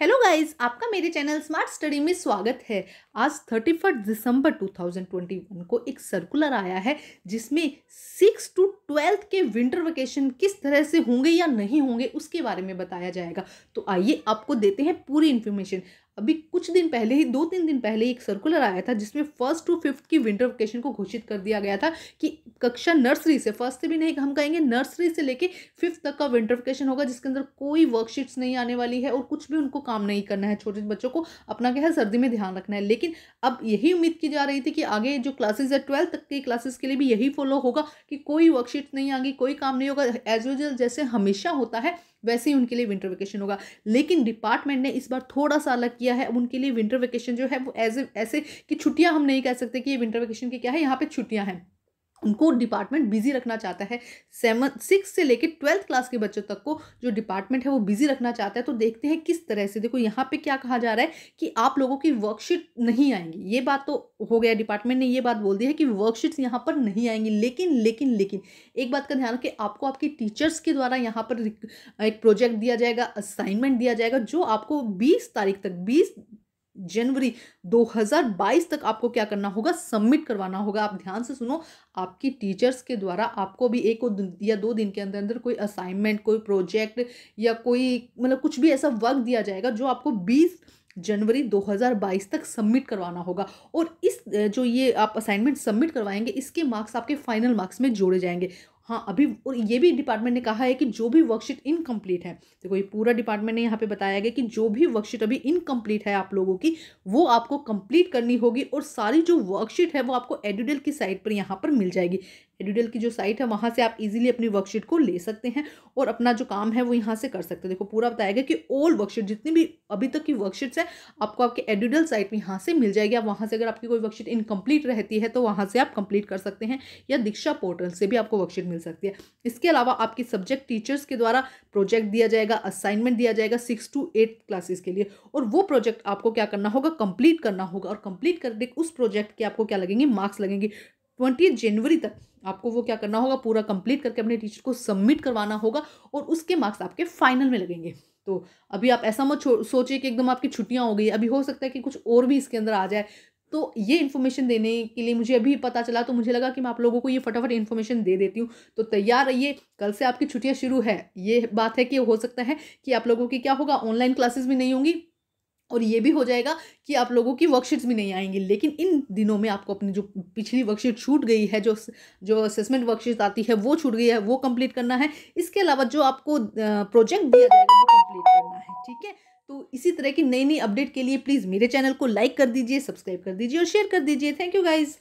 hello guys आपका मेरे channel smart study में स्वागत है आज थर्टी फर्स्ट दिसंबर 2021 को एक सर्कुलर आया है जिसमें सिक्स टू ट्वेल्थ के विंटर वेकेशन किस तरह से होंगे या नहीं होंगे उसके बारे में बताया जाएगा तो आइए आपको देते हैं पूरी इन्फॉर्मेशन अभी कुछ दिन पहले ही दो तीन दिन पहले एक सर्कुलर आया था जिसमें फर्स्ट टू फिफ्थ की विंटर वेकेशन को घोषित कर दिया गया था कि कक्षा नर्सरी से फर्स्ट से भी नहीं हम कहेंगे नर्सरी से लेके फिफ्थ तक का विंटर वेकेशन होगा जिसके अंदर कोई वर्कशीट्स नहीं आने वाली है और कुछ भी उनको काम नहीं करना है छोटे बच्चों को अपना क्या है सर्दी में ध्यान रखना है लेकिन अब यही उम्मीद की जा रही थी कि आगे जो क्लासेज है ट्वेल्थ तक की क्लासेस के लिए भी यही फॉलो होगा कि कोई वर्कशीट नहीं आगी कोई काम नहीं होगा एज यूजल जैसे हमेशा होता है वैसे ही उनके लिए विंटर वेकेशन होगा लेकिन डिपार्टमेंट ने इस बार थोड़ा सा अलग किया है उनके लिए विंटर वेकेशन जो है वो एज ऐसे कि छुट्टियाँ हम नहीं कह सकते कि ये विंटर वेकेशन की क्या है यहाँ पर छुट्टियाँ हैं उनको डिपार्टमेंट बिजी रखना चाहता है सेवन सिक्स से लेकर ट्वेल्थ क्लास के बच्चों तक को जो डिपार्टमेंट है वो बिजी रखना चाहता है तो देखते हैं किस तरह से देखो यहाँ पे क्या कहा जा रहा है कि आप लोगों की वर्कशीट नहीं आएंगी ये बात तो हो गया डिपार्टमेंट ने ये बात बोल दी है कि वर्कशीट्स यहाँ पर नहीं आएंगी लेकिन लेकिन लेकिन एक बात का ध्यान रखें आपको आपके टीचर्स के द्वारा यहाँ पर एक प्रोजेक्ट दिया जाएगा असाइनमेंट दिया जाएगा जो आपको बीस तारीख तक बीस जनवरी 2022 तक आपको क्या करना होगा सबमिट करवाना होगा आप ध्यान से सुनो आपकी टीचर्स के द्वारा आपको भी एक या दो दिन के अंदर अंदर कोई असाइनमेंट कोई प्रोजेक्ट या कोई मतलब कुछ भी ऐसा वर्क दिया जाएगा जो आपको बीस जनवरी 2022 तक सबमिट करवाना होगा और इस जो ये आप असाइनमेंट सबमिट करवाएंगे इसके मार्क्स आपके फाइनल मार्क्स में जोड़े जाएंगे हाँ अभी और ये भी डिपार्टमेंट ने कहा है कि जो भी वर्कशीट इनकम्प्लीट है देखो ये पूरा डिपार्टमेंट ने यहाँ पे बताया गया कि जो भी वर्कशीट अभी इनकम्प्लीट है आप लोगों की वो आपको कंप्लीट करनी होगी और सारी जो वर्कशीट है वो आपको एडिडल की साइट पर यहाँ पर मिल जाएगी एडिडल की जो साइट है वहाँ से आप इजीली अपनी वर्कशीट को ले सकते हैं और अपना जो काम है वो यहाँ से कर सकते हैं देखो पूरा बताया गया कि ओल्ड वर्कशीट जितनी भी अभी तक की वर्कशीट्स है आपको आपके एडिडल साइट में यहाँ से मिल जाएगी आप वहाँ से अगर आपकी कोई वर्कशीट इनकम्प्लीट रहती है तो वहाँ से आप कंप्लीट कर सकते हैं या दीक्षा पोर्टल से भी आपको वर्कशीट मिल सकती है इसके अलावा आपकी सब्जेक्ट टीचर्स के द्वारा प्रोजेक्ट दिया जाएगा असाइनमेंट दिया जाएगा सिक्स टू एट क्लासेस के लिए और वो प्रोजेक्ट आपको क्या करना होगा कंप्लीट करना होगा और कंप्लीट करने उस प्रोजेक्ट के आपको क्या लगेंगे मार्क्स लगेंगे ट्वेंटी जनवरी तक आपको वो क्या करना होगा पूरा कंप्लीट करके अपने टीचर को सबमिट करवाना होगा और उसके मार्क्स आपके फाइनल में लगेंगे तो अभी आप ऐसा मत सोचिए कि एकदम आपकी छुट्टियां हो गई अभी हो सकता है कि कुछ और भी इसके अंदर आ जाए तो ये इन्फॉर्मेशन देने के लिए मुझे अभी पता चला तो मुझे लगा कि मैं आप लोगों को ये फटाफट इन्फॉर्मेशन दे देती हूँ तो तैयार रहिए कल से आपकी छुट्टियाँ शुरू है ये बात है कि हो सकता है कि आप लोगों की क्या होगा ऑनलाइन क्लासेस भी नहीं होंगी और ये भी हो जाएगा कि आप लोगों की वर्कशीट्स भी नहीं आएंगी लेकिन इन दिनों में आपको अपनी जो पिछली वर्कशीट छूट गई है जो जो असेसमेंट वर्कशीट आती है वो छूट गई है वो कंप्लीट करना है इसके अलावा जो आपको प्रोजेक्ट दिया जाएगा वो कंप्लीट करना है ठीक है तो इसी तरह की नई नई अपडेट के लिए प्लीज़ मेरे चैनल को लाइक कर दीजिए सब्सक्राइब कर दीजिए और शेयर कर दीजिए थैंक यू गाइज़